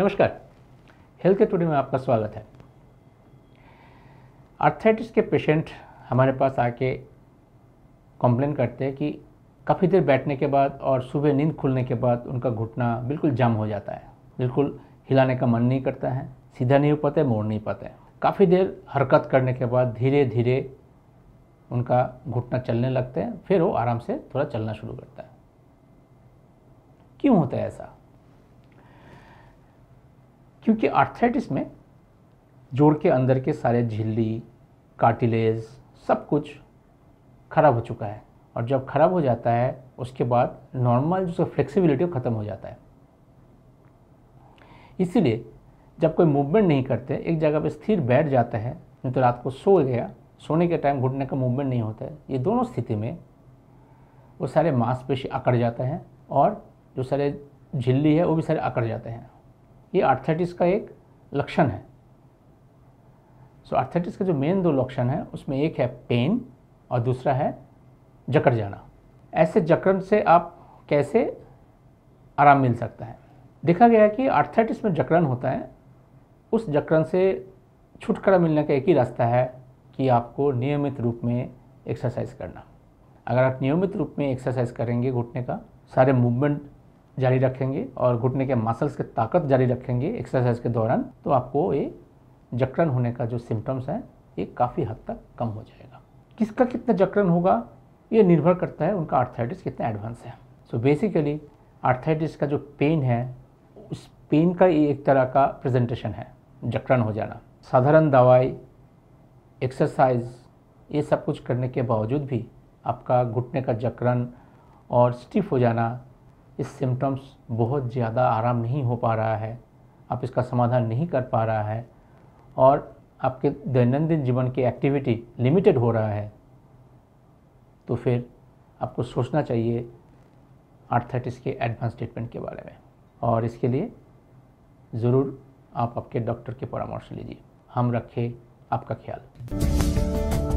नमस्कार हेल्थ के टूडियो में आपका स्वागत है आर्थराइटिस के पेशेंट हमारे पास आके कंप्लेन करते हैं कि काफ़ी देर बैठने के बाद और सुबह नींद खुलने के बाद उनका घुटना बिल्कुल जाम हो जाता है बिल्कुल हिलाने का मन नहीं करता है सीधा नहीं हो पाते मोड़ नहीं पाते काफ़ी देर हरकत करने के बाद धीरे धीरे उनका घुटना चलने लगते हैं फिर वो आराम से थोड़ा चलना शुरू करता है क्यों होता है ऐसा क्योंकि आर्थराइटिस में जोड़ के अंदर के सारे झिल्ली कार्टिलेज सब कुछ खराब हो चुका है और जब खराब हो जाता है उसके बाद नॉर्मल जो फ्लेक्सिबिलिटी वो ख़त्म हो जाता है इसीलिए जब कोई मूवमेंट नहीं करते एक जगह पर स्थिर बैठ जाता है नहीं तो रात को सो गया सोने के टाइम घुटने का मूवमेंट नहीं होता है ये दोनों स्थिति में वो सारे मांसपेशी अकड़ जाते हैं और जो सारे झिल्ली है वो भी सारे अकड़ जाते हैं ये आर्थराइटिस का एक लक्षण है सो so, आर्थराइटिस का जो मेन दो लक्षण है उसमें एक है पेन और दूसरा है जकड़ जाना ऐसे जकड़न से आप कैसे आराम मिल सकता है देखा गया है कि आर्थराइटिस में जकड़न होता है उस जकड़न से छुटकारा मिलने का एक ही रास्ता है कि आपको नियमित रूप में एक्सरसाइज करना अगर आप नियमित रूप में एक्सरसाइज करेंगे घुटने का सारे मूवमेंट जारी रखेंगे और घुटने के मसल्स की ताकत जारी रखेंगे एक्सरसाइज के दौरान तो आपको ये जकड़न होने का जो सिम्टम्स हैं ये काफ़ी हद तक कम हो जाएगा किसका कितना जकड़न होगा ये निर्भर करता है उनका आर्थराइटिस कितना एडवांस है सो so बेसिकली आर्थराइटिस का जो पेन है उस पेन का ये एक तरह का प्रेजेंटेशन है जकड़न हो जाना साधारण दवाई एक्सरसाइज ये सब कुछ करने के बावजूद भी आपका घुटने का जकड़न और स्टिफ हो जाना इस सिम्टम्स बहुत ज़्यादा आराम नहीं हो पा रहा है आप इसका समाधान नहीं कर पा रहा है और आपके दैनंदिन जीवन की एक्टिविटी लिमिटेड हो रहा है तो फिर आपको सोचना चाहिए आर्थराइटिस के एडवांस ट्रीटमेंट के बारे में और इसके लिए ज़रूर आप आपके डॉक्टर के परामर्श लीजिए हम रखें आपका ख्याल